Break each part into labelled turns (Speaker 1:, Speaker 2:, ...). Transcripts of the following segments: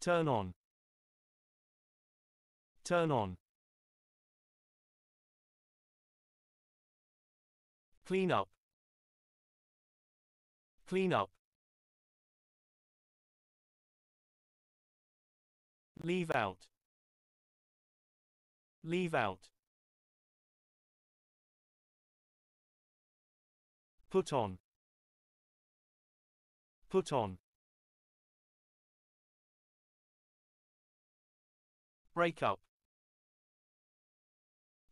Speaker 1: Turn on. Turn on. Clean up. Clean up. Leave out. Leave out. Put on. Put on. break up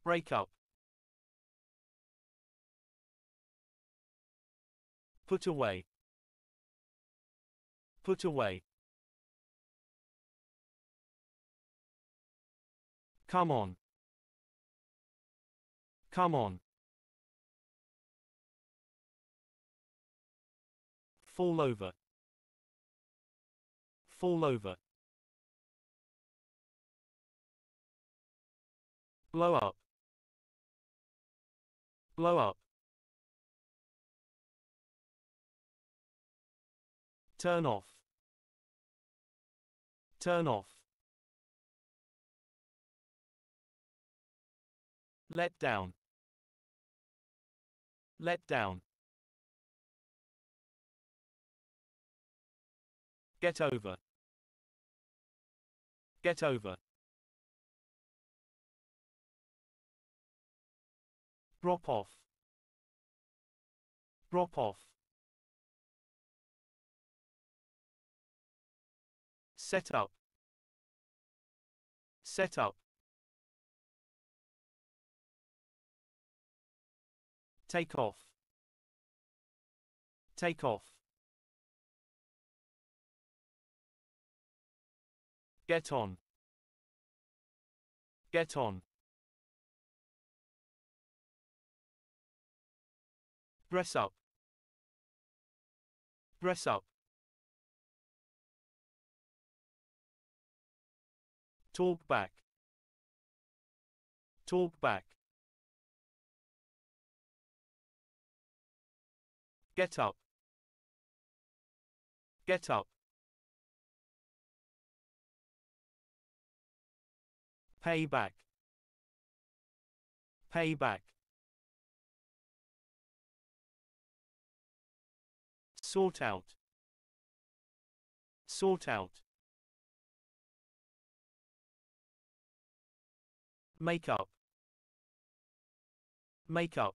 Speaker 1: break up put away put away come on come on fall over fall over blow up blow up turn off turn off let down let down get over get over drop off drop off set up set up take off take off get on get on Dress up. Dress up. Talk back. Talk back. Get up. Get up. Pay back. Pay back. Sort out. Sort out. Make up. Make up.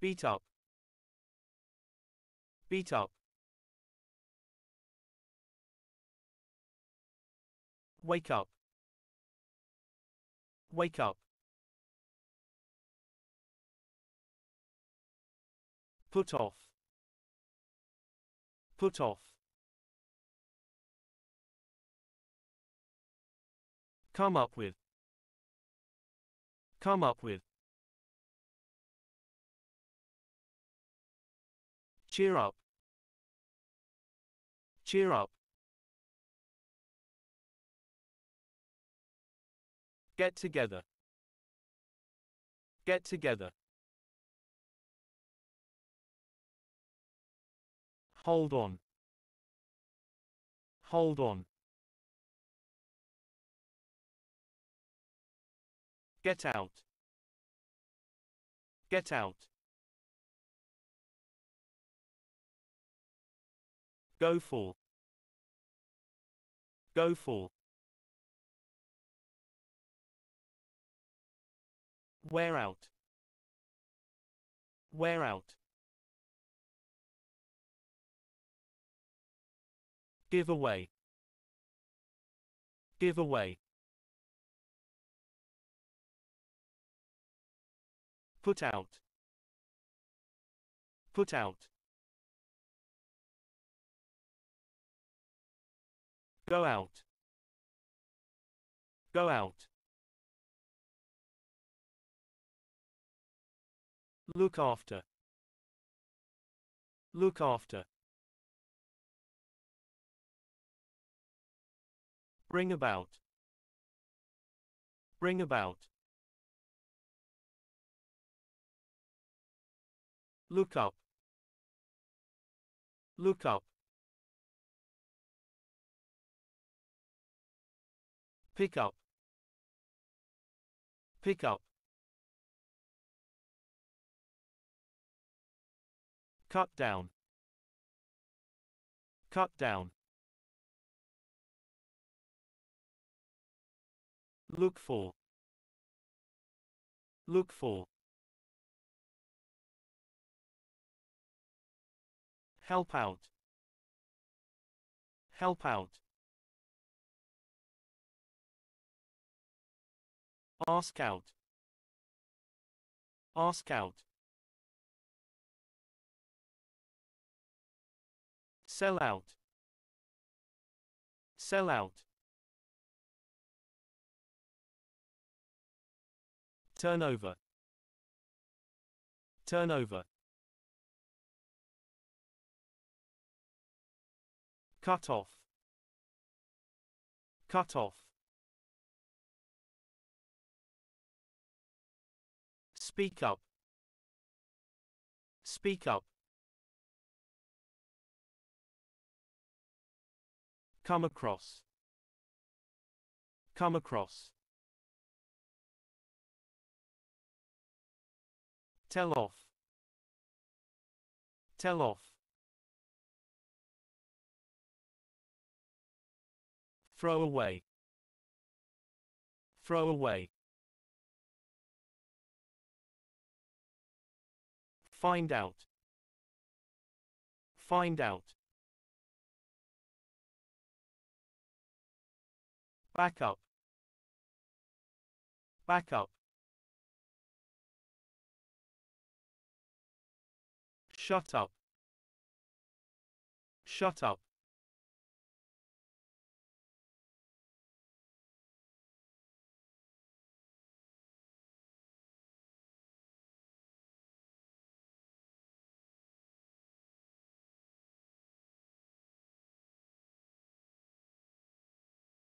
Speaker 1: Beat up. Beat up. Wake up. Wake up. Put off. Put off. Come up with. Come up with. Cheer up. Cheer up. Get together. Get together. Hold on. Hold on. Get out. Get out. Go for. Go for. Wear out. Wear out. Give away. Give away. Put out. Put out. Go out. Go out. Look after. Look after. bring about bring about look up look up pick up pick up cut down cut down Look for. Look for. Help out. Help out. Ask out. Ask out. Sell out. Sell out. turnover turnover cut off cut off speak up speak up come across come across Tell off. Tell off. Throw away. Throw away. Find out. Find out. Back up. Back up. Shut up. Shut up.